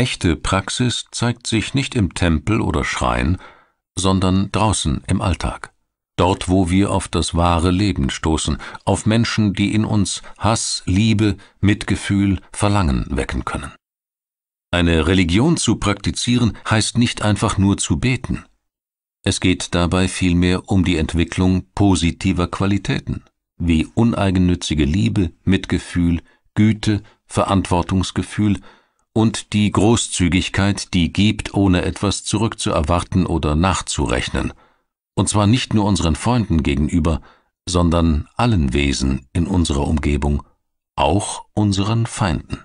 Echte Praxis zeigt sich nicht im Tempel oder Schrein, sondern draußen im Alltag. Dort, wo wir auf das wahre Leben stoßen, auf Menschen, die in uns Hass, Liebe, Mitgefühl, Verlangen wecken können. Eine Religion zu praktizieren heißt nicht einfach nur zu beten. Es geht dabei vielmehr um die Entwicklung positiver Qualitäten, wie uneigennützige Liebe, Mitgefühl, Güte, Verantwortungsgefühl, und die Großzügigkeit, die gibt, ohne etwas zurückzuerwarten oder nachzurechnen, und zwar nicht nur unseren Freunden gegenüber, sondern allen Wesen in unserer Umgebung, auch unseren Feinden.